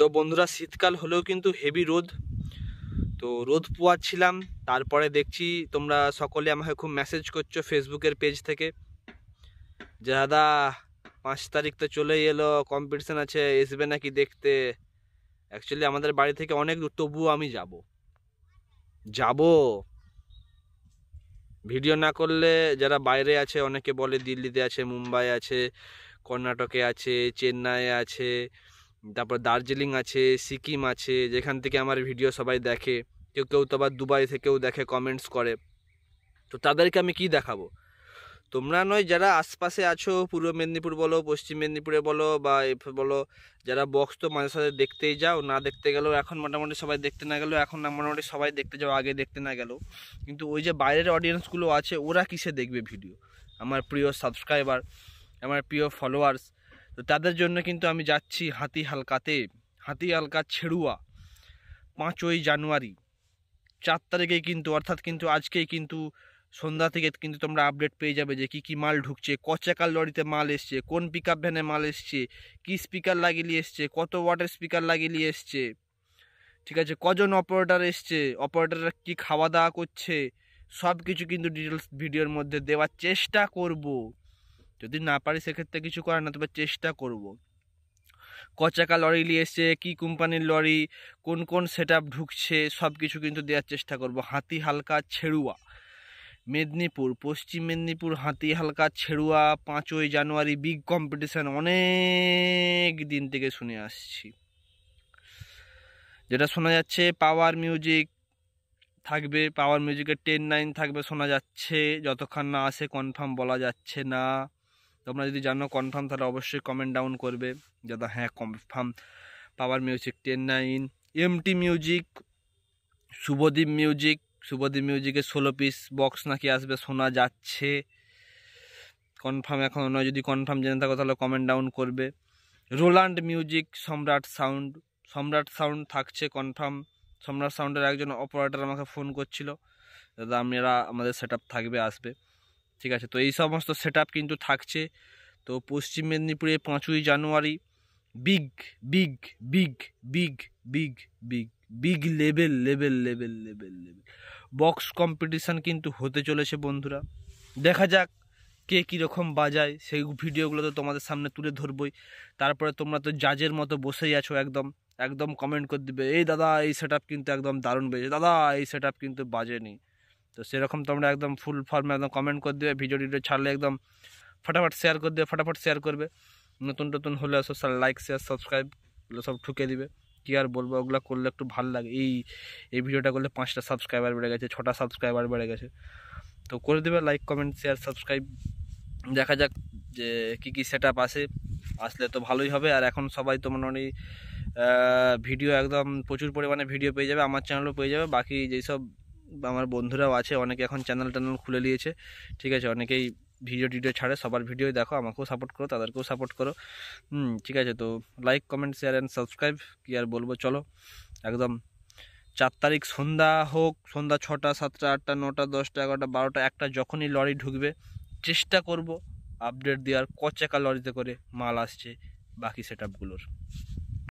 তো বন্ধুরা শীতকাল হলেও কিন্তু হেভি রোদ তো রোদ পোয়াচ্ছিলাম তারপরে দেখছি তোমরা সকলে আমাকে খুব মেসেজ করছো ফেসবুকের পেজ থেকে যে দাদা পাঁচ তারিখ তো চলেই এলো কম্পিটিশান আছে আসবে নাকি দেখতে অ্যাকচুয়ালি আমাদের বাড়ি থেকে অনেক দূর তবুও আমি যাব যাব ভিডিও না করলে যারা বাইরে আছে অনেকে বলে দিল্লিতে আছে মুম্বাই আছে কর্ণাটকে আছে চেন্নাই আছে তারপর দার্জিলিং আছে সিকিম আছে যেখান থেকে আমার ভিডিও সবাই দেখে কেউ কেউ তো আবার দুবাই থেকেও দেখে কমেন্টস করে তো তাদেরকে আমি কি দেখাবো তোমরা নয় যারা আশপাশে আছো পূর্ব মেদিনীপুর বলো পশ্চিম মেদিনীপুরে বলো বা বলো যারা বক্স তো মাঝে সাথে দেখতেই যাও না দেখতে গেলেও এখন মোটামুটি সবাই দেখতে না গেলো এখন মোটামুটি সবাই দেখতে যাও আগে দেখতে না গেলো কিন্তু ওই যে বাইরের অডিয়েন্সগুলো আছে ওরা কিসে দেখবে ভিডিও আমার প্রিয় সাবস্ক্রাইবার আমার প্রিয় ফলোয়ার্স তো তাদের জন্য কিন্তু আমি যাচ্ছি হাতি হালকাতে হাতি হালকা ছেড়ুয়া পাঁচই জানুয়ারি চার তারিখেই কিন্তু অর্থাৎ কিন্তু আজকেই কিন্তু সন্ধ্যা থেকে কিন্তু তোমরা আপডেট পেয়ে যাবে যে কি কি মাল ঢুকছে কচাকাল লড়িতে লরিতে মাল এসছে কোন পিক আপ ভ্যানে মাল এসছে কি স্পিকার লাগিয়ে এসছে কত ওয়াটার স্পিকার লাগিয়ে এসছে ঠিক আছে কজন অপারেটার এসছে অপারেটাররা কি খাওয়া দাওয়া করছে সব কিছু কিন্তু ডিটেলস ভিডিওর মধ্যে দেওয়ার চেষ্টা করব যদি না পারি সেক্ষেত্রে কিছু করার না তবে চেষ্টা করব। কচাকা লরি নিয়ে কি কী কোম্পানির লরি কোন কোন সেট ঢুকছে সব কিছু কিন্তু দেওয়ার চেষ্টা করব হাতি হালকা ছেড়ুয়া মেদিনীপুর পশ্চিম মেদিনীপুর হাতি হালকা ছেড়ুয়া পাঁচই জানুয়ারি বিগ কম্পিটিশান অনেক দিন থেকে শুনে আসছি যেটা শোনা যাচ্ছে পাওয়ার মিউজিক থাকবে পাওয়ার মিউজিকের টেন নাইন থাকবে শোনা যাচ্ছে যতক্ষণ না আসে কনফার্ম বলা যাচ্ছে না তোমরা যদি জানো কনফার্ম তাহলে অবশ্যই কমেন্ট ডাউন করবে দাদা হ্যাঁ confirm power music ten nine MT music Subhadeep music Subhadeep মিউজিকের ষোলো পিস বক্স নাকি আসবে শোনা যাচ্ছে কনফার্ম এখন নয় যদি কনফার্ম জেনে থাকো তাহলে কমেন্ট ডাউন করবে Roland music Samrat sound Samrat sound থাকছে কনফার্ম সম্রাট সাউন্ডের একজন অপারেটর আমাকে ফোন করছিল দাদা আমরা আমাদের সেট থাকবে আসবে ঠিক আছে তো এই সমস্ত সেট কিন্তু থাকছে তো পশ্চিম মেদিনীপুরে পাঁচই জানুয়ারি big big big big big big big level level level level level box competition কিন্তু হতে চলেছে বন্ধুরা দেখা যাক কে কীরকম বাজায় সেই ভিডিওগুলো তো তোমাদের সামনে তুলে ধরবই তারপরে তোমরা তো জাজের মতো বসেই আছো একদম একদম কমেন্ট করে দিবে এই দাদা এই সেট কিন্তু একদম দারুণ বেজে দাদা এই সেট কিন্তু বাজেনি তো সেরকম তোমরা একদম ফুল ফর্মে একদম কমেন্ট করে দেবে ভিডিও টিডিও ছাড়লে একদম ফটাফট শেয়ার করে দেবে ফটাফট শেয়ার করবে নতুন নতুন হলে সোশ্যাল লাইক শেয়ার সাবস্ক্রাইব এগুলো সব ঠুকে দিবে কী আর বলবো ওগুলো করলে একটু ভাল লাগে এই এই ভিডিওটা করলে পাঁচটা সাবস্ক্রাইবার বেড়ে গেছে ছটা সাবস্ক্রাইবার বেড়ে গেছে তো করে দেবে লাইক কমেন্ট শেয়ার সাবস্ক্রাইব দেখা যাক যে কী কী সেট আসে আসলে তো ভালোই হবে আর এখন সবাই তো মোটামুটি ভিডিও একদম প্রচুর পরিমাণে ভিডিও পেয়ে যাবে আমার চ্যানেলও পেয়ে যাবে বাকি যেসব আমার বন্ধুরাও আছে অনেকে এখন চ্যানেল ট্যানেল খুলে নিয়েছে ঠিক আছে অনেকেই ভিডিও টিডিও ছাড়ে সবার ভিডিও দেখো আমাকেও সাপোর্ট করো তাদেরকেও সাপোর্ট করো হুম ঠিক আছে তো like comment share and subscribe কী আর বলবো চলো একদম চার তারিখ সন্ধ্যা হোক সন্ধ্যা ছটা সাতটা আটটা নটা দশটা এগারোটা বারোটা একটা যখনই লরি ঢুকবে চেষ্টা করব আপডেট দেওয়ার ক লরিতে করে মাল আসছে বাকি সেট আপগুলোর